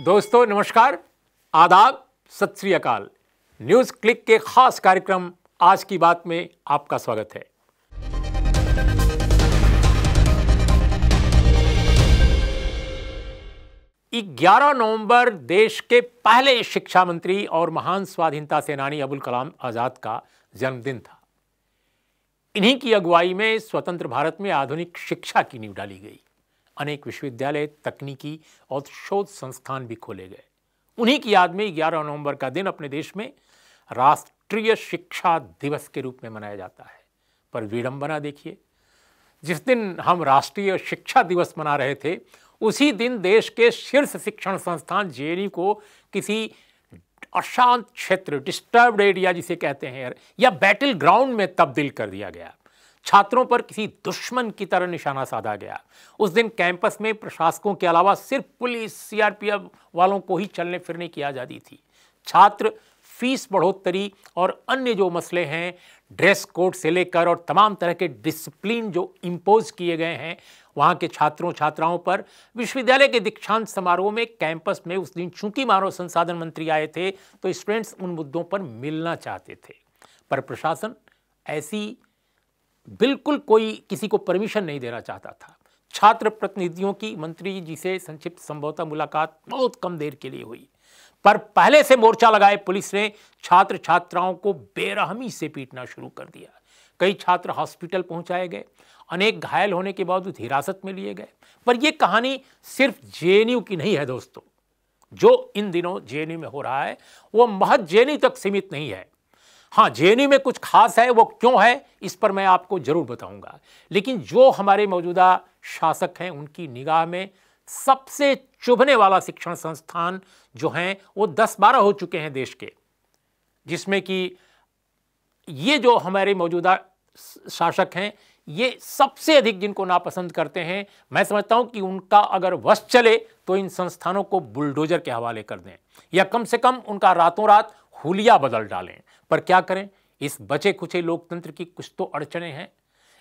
दोस्तों नमस्कार आदाब सत श्री अकाल न्यूज़ क्लिक के खास कार्यक्रम आज की बात में आपका स्वागत है ग्यारह नवंबर देश के पहले शिक्षा मंत्री और महान स्वाधीनता सेनानी अबुल कलाम आज़ाद का जन्मदिन था इन्हीं की अगुवाई में स्वतंत्र भारत में आधुनिक शिक्षा की नींव डाली गई अनेक विश्वविद्यालय तकनीकी और शोध संस्थान भी खोले गए उन्हीं की याद में 11 नवंबर का दिन अपने देश में राष्ट्रीय शिक्षा दिवस के रूप में मनाया जाता है पर विडंबना देखिए जिस दिन हम राष्ट्रीय शिक्षा दिवस मना रहे थे उसी दिन देश के शीर्ष शिक्षण संस्थान जे को किसी अशांत क्षेत्र डिस्टर्ब्ड एरिया जिसे कहते हैं या बैटल ग्राउंड में तब्दील कर दिया गया छात्रों पर किसी दुश्मन की तरह निशाना साधा गया उस दिन कैंपस में प्रशासकों के अलावा सिर्फ पुलिस सीआरपीएफ वालों को ही चलने फिरने की आज़ादी थी छात्र फीस बढ़ोतरी और अन्य जो मसले हैं ड्रेस कोड से लेकर और तमाम तरह के डिसिप्लिन जो इम्पोज किए गए हैं वहाँ के छात्रों छात्राओं पर विश्वविद्यालय के दीक्षांत समारोह में कैंपस में उस दिन चूंकि मानव संसाधन मंत्री आए थे तो स्टूडेंट्स उन मुद्दों पर मिलना चाहते थे पर प्रशासन ऐसी बिल्कुल कोई किसी को परमिशन नहीं देना चाहता था छात्र प्रतिनिधियों की मंत्री जी से संक्षिप्त संभवतः मुलाकात बहुत कम देर के लिए हुई पर पहले से मोर्चा लगाए पुलिस ने छात्र छात्राओं को बेरहमी से पीटना शुरू कर दिया कई छात्र हॉस्पिटल पहुंचाए गए अनेक घायल होने के बावजूद हिरासत में लिए गए पर यह कहानी सिर्फ जे की नहीं है दोस्तों जो इन दिनों जे में हो रहा है वह महज जे तक सीमित नहीं है हाँ जे में कुछ खास है वो क्यों है इस पर मैं आपको ज़रूर बताऊंगा लेकिन जो हमारे मौजूदा शासक हैं उनकी निगाह में सबसे चुभने वाला शिक्षण संस्थान जो हैं वो दस बारह हो चुके हैं देश के जिसमें कि ये जो हमारे मौजूदा शासक हैं ये सबसे अधिक जिनको नापसंद करते हैं मैं समझता हूं कि उनका अगर वश चले तो इन संस्थानों को बुलडोजर के हवाले कर दें या कम से कम उनका रातों रात हुलिया बदल डालें पर क्या करें इस बचे कुचे लोकतंत्र की कुछ तो अड़चने हैं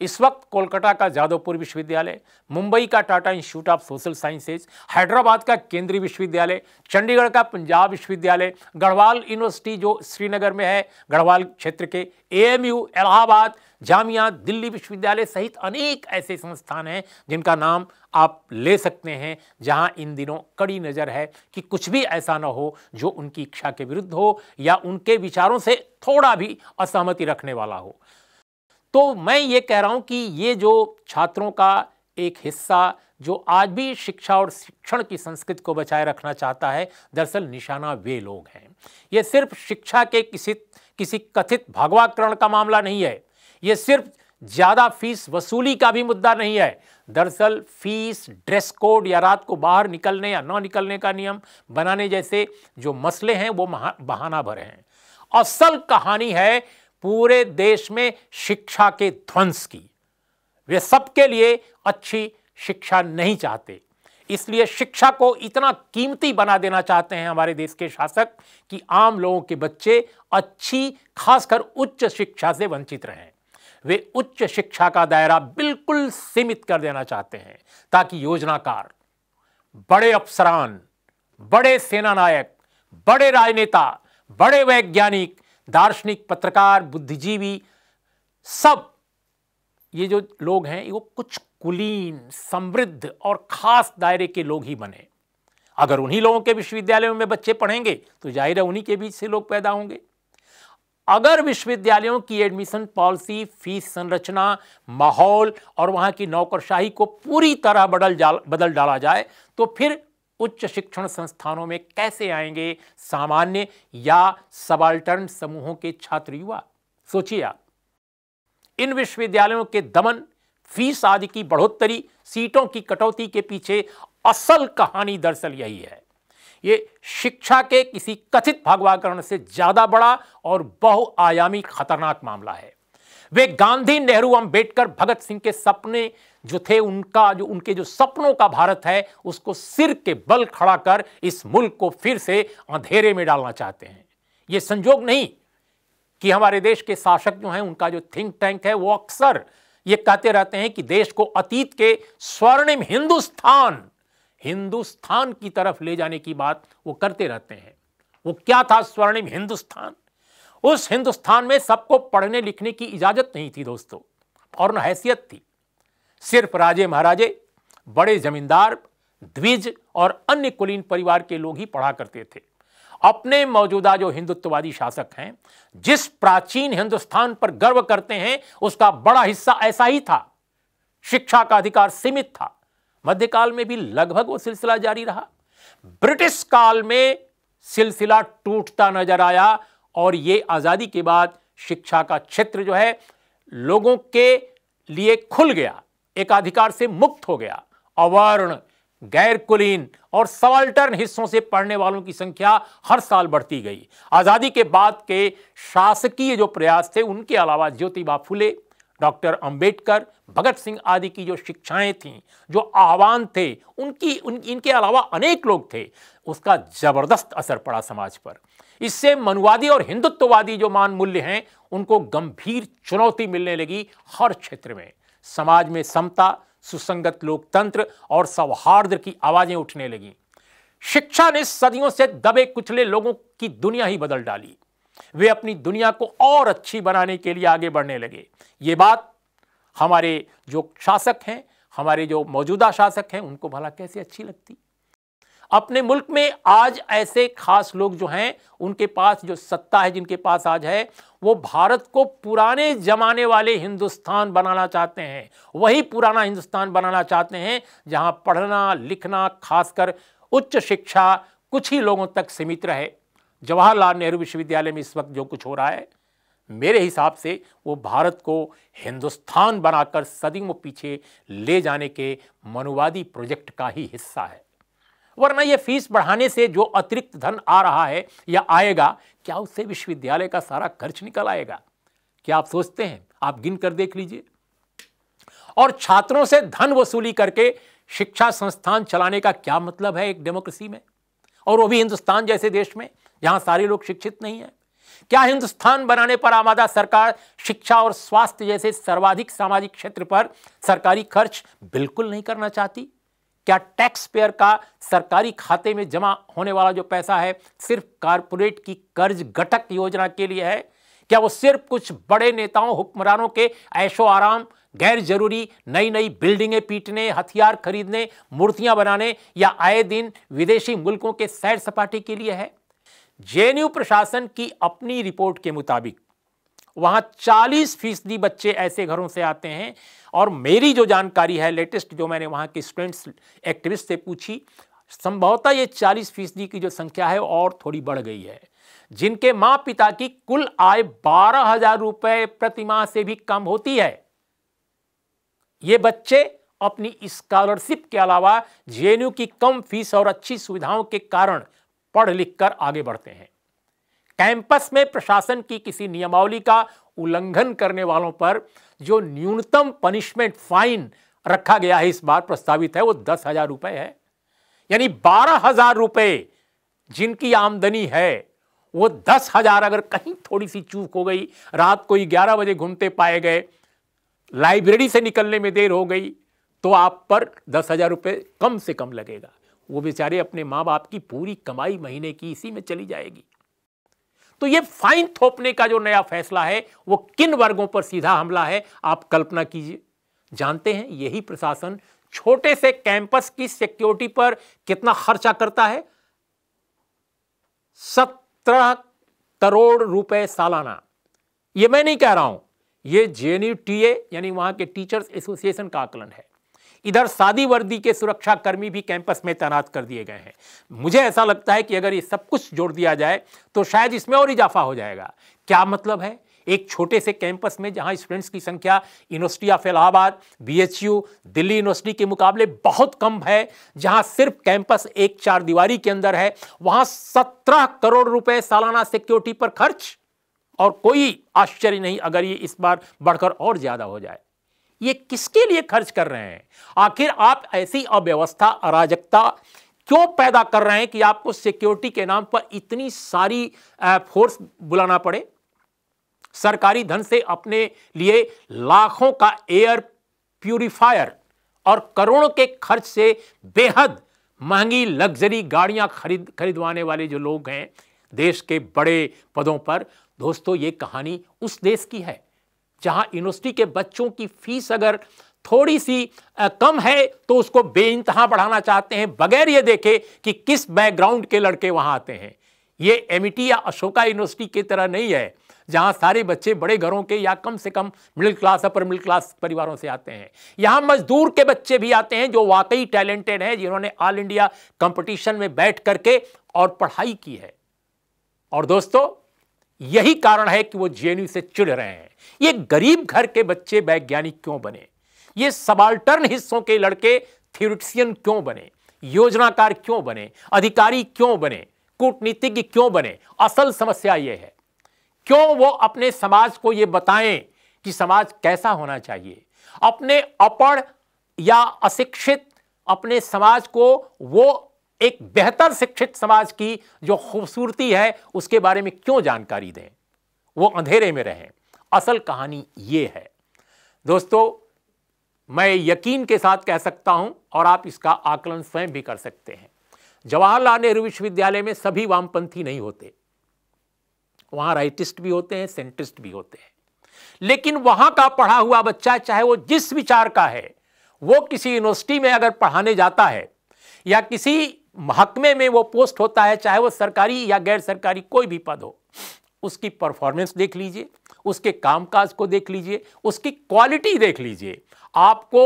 इस वक्त कोलकाता का जादवपुर विश्वविद्यालय मुंबई का Tata Institute of Social Sciences Hyderabad का केंद्रीय विश्वविद्यालय चंडीगढ़ का पंजाब विश्वविद्यालय गढ़वाल यूनिवर्सिटी जो श्रीनगर में है गढ़वाल क्षेत्र के एएमयू इलाहाबाद जामिया दिल्ली विश्वविद्यालय सहित अनेक ऐसे संस्थान हैं जिनका नाम आप ले सकते हैं जहां इन दिनों कड़ी नज़र है कि कुछ भी ऐसा ना हो जो उनकी इच्छा के विरुद्ध हो या उनके विचारों से थोड़ा भी असहमति रखने वाला हो तो मैं ये कह रहा हूँ कि ये जो छात्रों का एक हिस्सा जो आज भी शिक्षा और शिक्षण की संस्कृति को बचाए रखना चाहता है दरअसल निशाना वे लोग हैं ये सिर्फ शिक्षा के किसी किसी कथित भगवाकरण का मामला नहीं है ये सिर्फ ज़्यादा फीस वसूली का भी मुद्दा नहीं है दरअसल फीस ड्रेस कोड या रात को बाहर निकलने या ना निकलने का नियम बनाने जैसे जो मसले हैं वो बहाना भर हैं असल कहानी है पूरे देश में शिक्षा के ध्वंस की वे सबके लिए अच्छी शिक्षा नहीं चाहते इसलिए शिक्षा को इतना कीमती बना देना चाहते हैं हमारे देश के शासक कि आम लोगों के बच्चे अच्छी खासकर उच्च शिक्षा से वंचित रहें वे उच्च शिक्षा का दायरा बिल्कुल सीमित कर देना चाहते हैं ताकि योजनाकार बड़े अफसरान बड़े सेनानायक बड़े राजनेता बड़े वैज्ञानिक दार्शनिक पत्रकार बुद्धिजीवी सब ये जो लोग हैं वो कुछ कुलीन समृद्ध और खास दायरे के लोग ही बने अगर उन्हीं लोगों के विश्वविद्यालयों में बच्चे पढ़ेंगे तो जाहिर है उन्हीं के बीच से लोग पैदा होंगे अगर विश्वविद्यालयों की एडमिशन पॉलिसी फीस संरचना माहौल और वहाँ की नौकरशाही को पूरी तरह बदल बदल डाला जाए तो फिर उच्च शिक्षण संस्थानों में कैसे आएंगे सामान्य या सबाल्टर्न समूहों के छात्र युवा सोचिए आप इन विश्वविद्यालयों के दमन फीस आदि की बढ़ोतरी सीटों की कटौती के पीछे असल कहानी दरअसल यही है ये शिक्षा के किसी कथित भगवाकरण से ज्यादा बड़ा और बहुआयामी खतरनाक मामला है वे गांधी नेहरू अंबेडकर भगत सिंह के सपने जो थे उनका जो उनके जो सपनों का भारत है उसको सिर के बल खड़ा कर इस मुल्क को फिर से अंधेरे में डालना चाहते हैं ये संजोग नहीं कि हमारे देश के शासक जो हैं उनका जो थिंक टैंक है वो अक्सर ये कहते रहते हैं कि देश को अतीत के स्वर्णिम हिंदुस्तान हिंदुस्तान की तरफ ले जाने की बात वो करते रहते हैं वो क्या था स्वर्णिम हिंदुस्तान उस हिंदुस्तान में सबको पढ़ने लिखने की इजाजत नहीं थी दोस्तों और न हैसियत थी सिर्फ राजे महाराजे बड़े जमींदार द्विज और अन्य कुलीन परिवार के लोग ही पढ़ा करते थे अपने मौजूदा जो हिंदुत्ववादी शासक हैं जिस प्राचीन हिंदुस्तान पर गर्व करते हैं उसका बड़ा हिस्सा ऐसा ही था शिक्षा का अधिकार सीमित था मध्यकाल में भी लगभग वो सिलसिला जारी रहा ब्रिटिश काल में सिलसिला टूटता नजर आया और ये आज़ादी के बाद शिक्षा का क्षेत्र जो है लोगों के लिए खुल गया एकाधिकार से मुक्त हो गया अवर्ण गैर कुलीन और सवाल्टर्न हिस्सों से पढ़ने वालों की संख्या हर साल बढ़ती गई आज़ादी के बाद के शासकीय जो प्रयास थे उनके अलावा ज्योतिबा फुले डॉक्टर अंबेडकर भगत सिंह आदि की जो शिक्षाएं थीं जो आह्वान थे उनकी उन इनके अलावा अनेक लोग थे उसका जबरदस्त असर पड़ा समाज पर इससे मनुवादी और हिंदुत्ववादी जो मान मूल्य हैं उनको गंभीर चुनौती मिलने लगी हर क्षेत्र में समाज में समता सुसंगत लोकतंत्र और सौहार्द की आवाजें उठने लगी शिक्षा ने सदियों से दबे कुचले लोगों की दुनिया ही बदल डाली वे अपनी दुनिया को और अच्छी बनाने के लिए आगे बढ़ने लगे ये बात हमारे जो शासक हैं हमारे जो मौजूदा शासक हैं उनको भला कैसे अच्छी लगती अपने मुल्क में आज ऐसे खास लोग जो हैं उनके पास जो सत्ता है जिनके पास आज है वो भारत को पुराने जमाने वाले हिंदुस्तान बनाना चाहते हैं वही पुराना हिंदुस्तान बनाना चाहते हैं जहां पढ़ना लिखना खासकर उच्च शिक्षा कुछ ही लोगों तक सीमित रहे जवाहरलाल नेहरू विश्वविद्यालय में इस वक्त जो कुछ हो रहा है मेरे हिसाब से वो भारत को हिंदुस्तान बनाकर सदियों पीछे ले जाने के मनुवादी प्रोजेक्ट का ही हिस्सा है वरना यह फीस बढ़ाने से जो अतिरिक्त धन आ रहा है या आएगा क्या उससे विश्वविद्यालय का सारा खर्च निकल आएगा क्या आप सोचते हैं आप गिन कर देख लीजिए और छात्रों से धन वसूली करके शिक्षा संस्थान चलाने का क्या मतलब है एक डेमोक्रेसी में और वो भी हिंदुस्तान जैसे देश में जहां सारे लोग शिक्षित नहीं है क्या हिंदुस्तान बनाने पर आमादा सरकार शिक्षा और स्वास्थ्य जैसे सर्वाधिक सामाजिक क्षेत्र पर सरकारी खर्च बिल्कुल नहीं करना चाहती क्या टैक्स पेयर का सरकारी खाते में जमा होने वाला जो पैसा है सिर्फ कारपोरेट की कर्ज घटक योजना के लिए है क्या वो सिर्फ कुछ बड़े नेताओं हुक्मरानों के ऐशो आराम गैर जरूरी नई नई बिल्डिंगें पीटने हथियार खरीदने मूर्तियां बनाने या आए दिन विदेशी मुल्कों के सैर सपाटे के लिए है जेएनयू प्रशासन की अपनी रिपोर्ट के मुताबिक वहाँ चालीस फीसदी बच्चे ऐसे घरों से आते हैं और मेरी जो जानकारी है लेटेस्ट जो मैंने वहाँ के स्टूडेंट्स एक्टिविस्ट से पूछी संभवतः ये 40 फीसदी की जो संख्या है और थोड़ी बढ़ गई है जिनके माँ पिता की कुल आय बारह हजार रुपये प्रतिमाह से भी कम होती है ये बच्चे अपनी स्कॉलरशिप के अलावा जे की कम फीस और अच्छी सुविधाओं के कारण पढ़ लिख कर आगे बढ़ते हैं कैंपस में प्रशासन की किसी नियमावली का उल्लंघन करने वालों पर जो न्यूनतम पनिशमेंट फाइन रखा गया है इस बार प्रस्तावित है वो दस हजार रुपये है यानी बारह हजार रुपये जिनकी आमदनी है वो दस हजार अगर कहीं थोड़ी सी चूक हो गई रात को ग्यारह बजे घूमते पाए गए लाइब्रेरी से निकलने में देर हो गई तो आप पर दस हजार रुपये कम से कम लगेगा वो बेचारे अपने माँ बाप की पूरी कमाई महीने की इसी में चली जाएगी तो ये फाइन थोपने का जो नया फैसला है वो किन वर्गों पर सीधा हमला है आप कल्पना कीजिए जानते हैं यही प्रशासन छोटे से कैंपस की सिक्योरिटी पर कितना खर्चा करता है सत्रह करोड़ रुपए सालाना ये मैं नहीं कह रहा हूं ये जेएनयू टीए यानी वहां के टीचर्स एसोसिएशन का आकलन है इधर सादी वर्दी के सुरक्षाकर्मी भी कैंपस में तैनात कर दिए गए हैं मुझे ऐसा लगता है कि अगर ये सब कुछ जोड़ दिया जाए तो शायद इसमें और इजाफा हो जाएगा क्या मतलब है एक छोटे से कैंपस में जहां स्टूडेंट्स की संख्या यूनिवर्सिटी ऑफ इलाहाबाद बी दिल्ली यूनिवर्सिटी के मुकाबले बहुत कम है जहां सिर्फ कैंपस एक चार दीवारी के अंदर है वहां सत्रह करोड़ रुपए सालाना सिक्योरिटी पर खर्च और कोई आश्चर्य नहीं अगर ये इस बार बढ़कर और ज्यादा हो जाए ये किसके लिए खर्च कर रहे हैं आखिर आप ऐसी अव्यवस्था अराजकता क्यों पैदा कर रहे हैं कि आपको सिक्योरिटी के नाम पर इतनी सारी फोर्स बुलाना पड़े सरकारी धन से अपने लिए लाखों का एयर प्यूरिफायर और करोड़ों के खर्च से बेहद महंगी लग्जरी गाड़ियां खरीद खरीदवाने वाले जो लोग हैं देश के बड़े पदों पर दोस्तों ये कहानी उस देश की है जहां यूनिवर्सिटी के बच्चों की फीस अगर थोड़ी सी कम है तो उसको इंतहा बढ़ाना चाहते हैं बगैर ये देखे कि किस बैकग्राउंड के लड़के वहां आते हैं ये एम e या अशोका यूनिवर्सिटी की तरह नहीं है जहां सारे बच्चे बड़े घरों के या कम से कम middle class upper middle class परिवारों से आते हैं यहां मजदूर के बच्चे भी आते हैं जो वाकई टैलेंटेड हैं जिन्होंने ऑल इंडिया कंपटीशन में बैठ करके और पढ़ाई की है और दोस्तों यही कारण है कि वो जेएनयू से चिड़ रहे हैं ये गरीब घर के बच्चे वैज्ञानिक क्यों बने ये सबाल्टर्न हिस्सों के लड़के थियोटिशियन क्यों बने योजनाकार क्यों बने अधिकारी क्यों बने कूटनीतिज्ञ क्यों बने असल समस्या ये है क्यों वो अपने समाज को ये बताएं कि समाज कैसा होना चाहिए अपने अपढ़ या अशिक्षित अपने समाज को वो एक बेहतर शिक्षित समाज की जो खूबसूरती है उसके बारे में क्यों जानकारी दें वो अंधेरे में रहें असल कहानी ये है दोस्तों मैं यकीन के साथ कह सकता हूं और आप इसका आकलन स्वयं भी कर सकते हैं जवाहरलाल नेहरू विश्वविद्यालय में सभी वामपंथी नहीं होते वहां राइटिस्ट भी होते हैं सेंट्रिस्ट भी होते हैं लेकिन वहां का पढ़ा हुआ बच्चा चाहे वो जिस विचार का है वो किसी यूनिवर्सिटी में अगर पढ़ाने जाता है या किसी महकमे में वो पोस्ट होता है चाहे वो सरकारी या गैर सरकारी कोई भी पद हो उसकी परफॉर्मेंस देख लीजिए उसके कामकाज को देख लीजिए उसकी क्वालिटी देख लीजिए आपको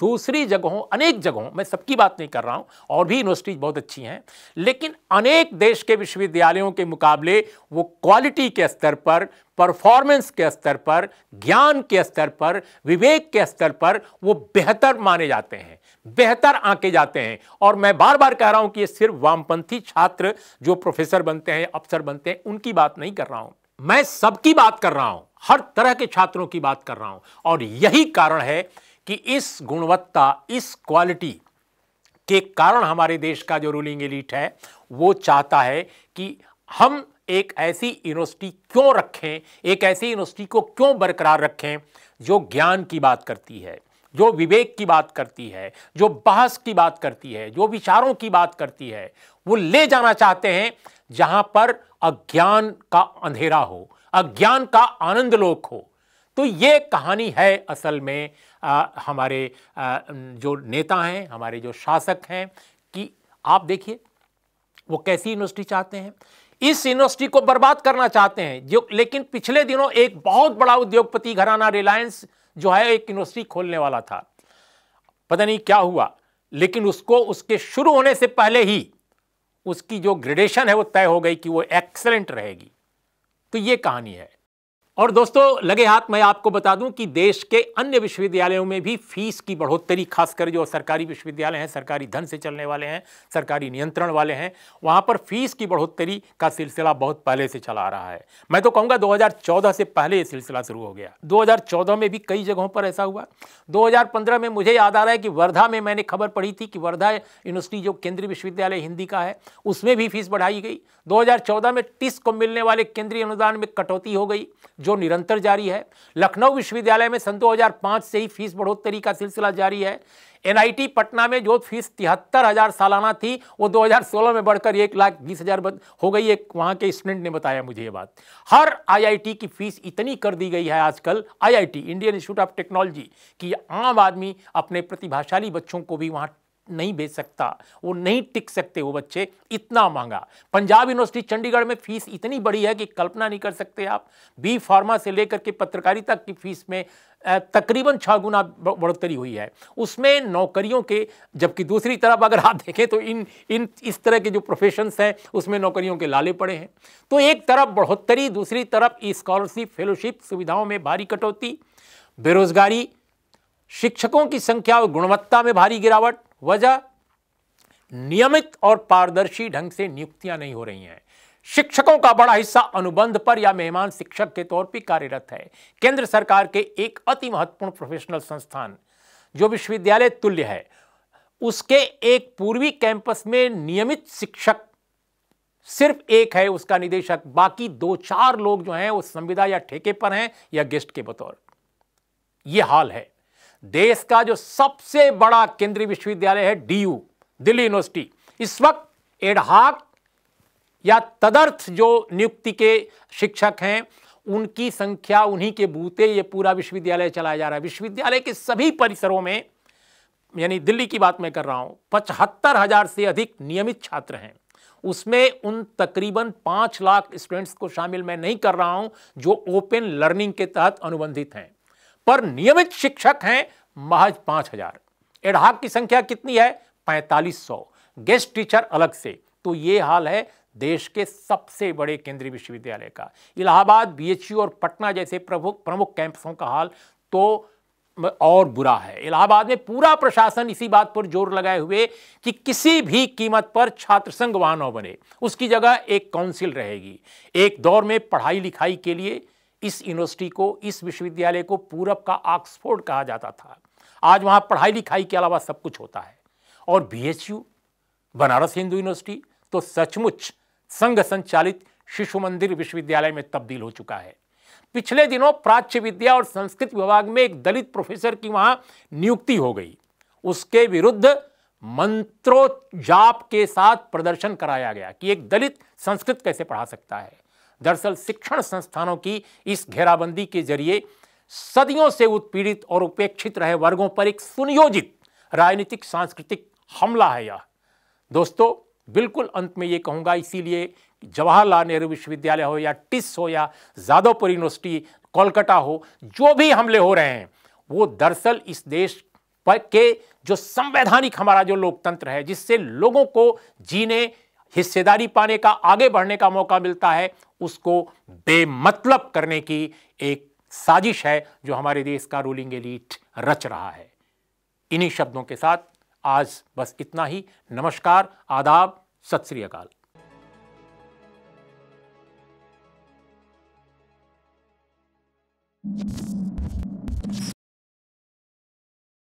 दूसरी जगहों अनेक जगहों मैं सबकी बात नहीं कर रहा हूं और भी यूनिवर्सिटीज बहुत अच्छी हैं लेकिन अनेक देश के विश्वविद्यालयों के मुकाबले वो क्वालिटी के स्तर पर परफॉर्मेंस के स्तर पर ज्ञान के स्तर पर विवेक के स्तर पर वो बेहतर माने जाते हैं बेहतर आंके जाते हैं और मैं बार बार कह रहा हूं कि ये सिर्फ वामपंथी छात्र जो प्रोफेसर बनते हैं अफसर बनते हैं उनकी बात नहीं कर रहा हूं मैं सबकी बात कर रहा हूं हर तरह के छात्रों की बात कर रहा हूं और यही कारण है कि इस गुणवत्ता इस क्वालिटी के कारण हमारे देश का जो रूलिंग एलिट है वो चाहता है कि हम एक ऐसी यूनिवर्सिटी क्यों रखें एक ऐसी यूनिवर्सिटी को क्यों बरकरार रखें जो ज्ञान की बात करती है जो विवेक की बात करती है जो बहस की बात करती है जो विचारों की बात करती है वो ले जाना चाहते हैं जहां पर अज्ञान का अंधेरा हो अज्ञान का आनंद लोक हो तो ये कहानी है असल में आ, हमारे आ, जो नेता हैं हमारे जो शासक हैं कि आप देखिए वो कैसी यूनिवर्सिटी चाहते हैं इस यूनिवर्सिटी को बर्बाद करना चाहते हैं जो लेकिन पिछले दिनों एक बहुत बड़ा उद्योगपति घराना रिलायंस जो है एक यूनिवर्सिटी खोलने वाला था पता नहीं क्या हुआ लेकिन उसको उसके शुरू होने से पहले ही उसकी जो ग्रेडेशन है वो तय हो गई कि वो एक्सलेंट रहेगी तो ये कहानी है और दोस्तों लगे हाथ मैं आपको बता दूं कि देश के अन्य विश्वविद्यालयों में भी फीस की बढ़ोतरी खासकर जो सरकारी विश्वविद्यालय हैं सरकारी धन से चलने वाले हैं सरकारी नियंत्रण वाले हैं वहां पर फीस की बढ़ोतरी का सिलसिला बहुत पहले से चला आ रहा है मैं तो कहूँगा 2014 से पहले ये सिलसिला शुरू हो गया 2014 में भी कई जगहों पर ऐसा हुआ 2015 में मुझे याद आ रहा है कि वर्धा में मैंने खबर पढ़ी थी कि वर्धा यूनिवर्सिटी जो केंद्रीय विश्वविद्यालय हिंदी का है उसमें भी फीस बढ़ाई गई दो में टिस को मिलने वाले केंद्रीय अनुदान में कटौती हो गई जो निरंतर जारी है लखनऊ विश्वविद्यालय में सन 2005 से ही फीस बढ़ोतरी का सिलसिला जारी है एनआईटी पटना में जो फीस तिहत्तर हज़ार सालाना थी वो 2016 में बढ़कर एक लाख बीस हज़ार हो गई एक वहां के स्टूडेंट ने बताया मुझे ये बात हर आईआईटी की फीस इतनी कर दी गई है आजकल IIT Indian Institute of Technology कि आम आदमी अपने प्रतिभाशाली बच्चों को भी वहां नहीं भेज सकता वो नहीं टिक सकते वो बच्चे इतना महंगा पंजाब यूनिवर्सिटी चंडीगढ़ में फीस इतनी बड़ी है कि कल्पना नहीं कर सकते आप बी फार्मा से लेकर के पत्रकारिता की फीस में तकरीबन छः गुना बढ़ोतरी हुई है उसमें नौकरियों के जबकि दूसरी तरफ अगर आप देखें तो इन इन इस तरह के जो प्रोफेशंस हैं उसमें नौकरियों के लाले पड़े हैं तो एक तरफ बढ़ोतरी दूसरी तरफ स्कॉलरशिप फेलोशिप सुविधाओं में भारी कटौती बेरोजगारी शिक्षकों की संख्या और गुणवत्ता में भारी गिरावट वजह नियमित और पारदर्शी ढंग से नियुक्तियां नहीं हो रही हैं शिक्षकों का बड़ा हिस्सा अनुबंध पर या मेहमान शिक्षक के तौर पर कार्यरत है केंद्र सरकार के एक अति महत्वपूर्ण प्रोफेशनल संस्थान जो विश्वविद्यालय तुल्य है उसके एक पूर्वी कैंपस में नियमित शिक्षक सिर्फ एक है उसका निदेशक बाकी दो चार लोग जो हैं वो संविदा या ठेके पर हैं या गेस्ट के बतौर ये हाल है देश का जो सबसे बड़ा केंद्रीय विश्वविद्यालय है डीयू दिल्ली यूनिवर्सिटी इस वक्त एडहाक या तदर्थ जो नियुक्ति के शिक्षक हैं उनकी संख्या उन्हीं के बूते ये पूरा विश्वविद्यालय चलाया जा रहा है विश्वविद्यालय के सभी परिसरों में यानी दिल्ली की बात मैं कर रहा हूँ पचहत्तर हजार से अधिक नियमित छात्र हैं उसमें उन तकरीबन पाँच लाख स्टूडेंट्स को शामिल मैं नहीं कर रहा हूँ जो ओपन लर्निंग के तहत अनुबंधित हैं पर नियमित शिक्षक हैं महज पांच हजार एडहाक की संख्या कितनी है पैंतालीस सौ गेस्ट टीचर अलग से तो ये हाल है देश के सबसे बड़े केंद्रीय विश्वविद्यालय का इलाहाबाद बीएचयू और पटना जैसे प्रमुख प्रमुख कैंपसों का हाल तो और बुरा है इलाहाबाद में पूरा प्रशासन इसी बात पर जोर लगाए हुए कि किसी भी कीमत पर छात्र संघ वहां न बने उसकी जगह एक काउंसिल रहेगी एक दौर में पढ़ाई लिखाई के लिए इस यूनिवर्सिटी को इस विश्वविद्यालय को पूरब का ऑक्सफोर्ड कहा जाता था आज वहाँ पढ़ाई लिखाई के अलावा सब कुछ होता है और बी बनारस हिंदू यूनिवर्सिटी तो सचमुच संघ संचालित शिशु मंदिर विश्वविद्यालय में तब्दील हो चुका है पिछले दिनों प्राच्य विद्या और संस्कृत विभाग में एक दलित प्रोफेसर की वहां नियुक्ति हो गई उसके विरुद्ध मंत्रोजाप के साथ प्रदर्शन कराया गया कि एक दलित संस्कृत कैसे पढ़ा सकता है दरअसल शिक्षण संस्थानों की इस घेराबंदी के जरिए सदियों से उत्पीड़ित और उपेक्षित रहे वर्गों पर एक सुनियोजित राजनीतिक सांस्कृतिक हमला है यह दोस्तों बिल्कुल अंत में ये कहूँगा इसीलिए जवाहरलाल नेहरू विश्वविद्यालय हो या टिस हो या जादवपुर यूनिवर्सिटी कोलकाता हो जो भी हमले हो रहे हैं वो दरअसल इस देश पर के जो संवैधानिक हमारा जो लोकतंत्र है जिससे लोगों को जीने हिस्सेदारी पाने का आगे बढ़ने का मौका मिलता है उसको बेमतलब करने की एक साजिश है जो हमारे देश का रूलिंग एलीट रच रहा है इन्हीं शब्दों के साथ आज बस इतना ही नमस्कार आदाब सत श्री अकाल you